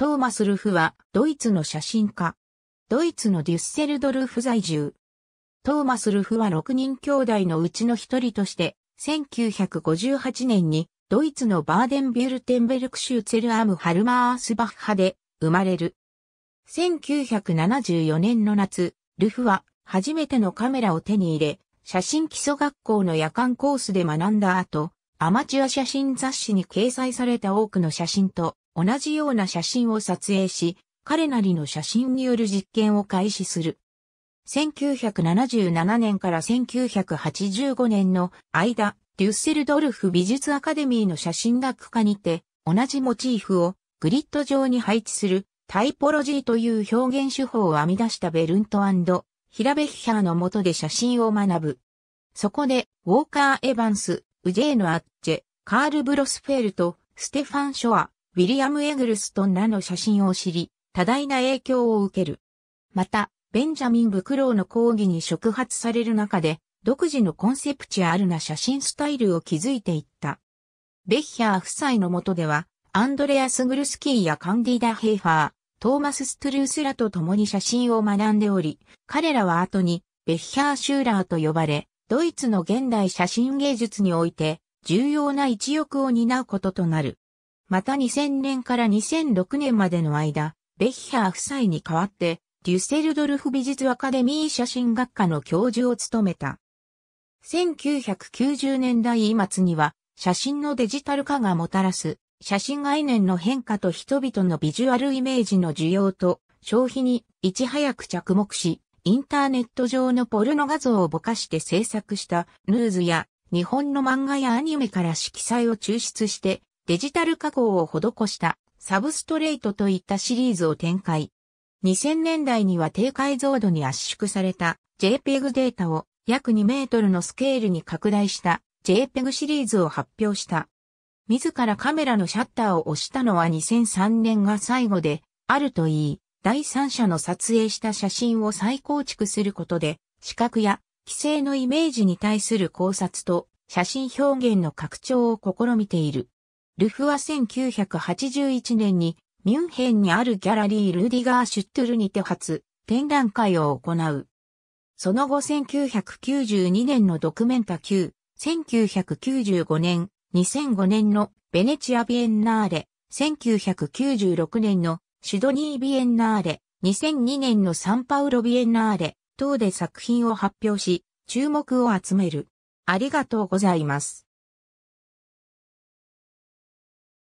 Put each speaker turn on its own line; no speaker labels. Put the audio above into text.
トーマス・ルフは、ドイツの写真家。ドイツのデュッセルドルフ在住。トーマス・ルフは6人兄弟のうちの一人として、1958年にドイツのバーデンビュルテンベルク州ツェルアム・ハルマースバッハで生まれる。1974年の夏、ルフは初めてのカメラを手に入れ、写真基礎学校の夜間コースで学んだ後、アマチュア写真雑誌に掲載された多くの写真と同じような写真を撮影し、彼なりの写真による実験を開始する。1977年から1985年の間、デュッセルドルフ美術アカデミーの写真学科にて、同じモチーフをグリッド上に配置するタイポロジーという表現手法を編み出したベルントヒラベッヒャーの下で写真を学ぶ。そこで、ウォーカー・エヴァンス、ウジェーノ・アッチェ、カール・ブロスフェルト、ステファン・ショア、ウィリアム・エグルストンらの写真を知り、多大な影響を受ける。また、ベンジャミン・ブクロウの講義に触発される中で、独自のコンセプチュアルな写真スタイルを築いていった。ベッヒャー夫妻の下では、アンドレアス・グルスキーやカンディダ・ヘイファー、トーマス・ストゥルースらと共に写真を学んでおり、彼らは後にベッヒャー・シューラーと呼ばれ、ドイツの現代写真芸術において重要な一翼を担うこととなる。また2000年から2006年までの間、ベッヒャー夫妻に代わって、デュセルドルフ美術アカデミー写真学科の教授を務めた。1990年代末には、写真のデジタル化がもたらす、写真概念の変化と人々のビジュアルイメージの需要と消費にいち早く着目し、インターネット上のポルノ画像をぼかして制作したヌーズや日本の漫画やアニメから色彩を抽出してデジタル加工を施したサブストレートといったシリーズを展開。2000年代には低解像度に圧縮された JPEG データを約2メートルのスケールに拡大した JPEG シリーズを発表した。自らカメラのシャッターを押したのは2003年が最後で、あるといい、第三者の撮影した写真を再構築することで、視覚や規制のイメージに対する考察と写真表現の拡張を試みている。ルフは1981年にミュンヘンにあるギャラリールーディガー・シュットゥルにて初展覧会を行う。その後1992年のドクメンタ級、1995年、2005年のベネチア・ビエンナーレ、1996年のシュドニー・ビエンナーレ、2002年のサンパウロ・ビエンナーレ等で作品を発表し、注目を集める。ありがとうございます。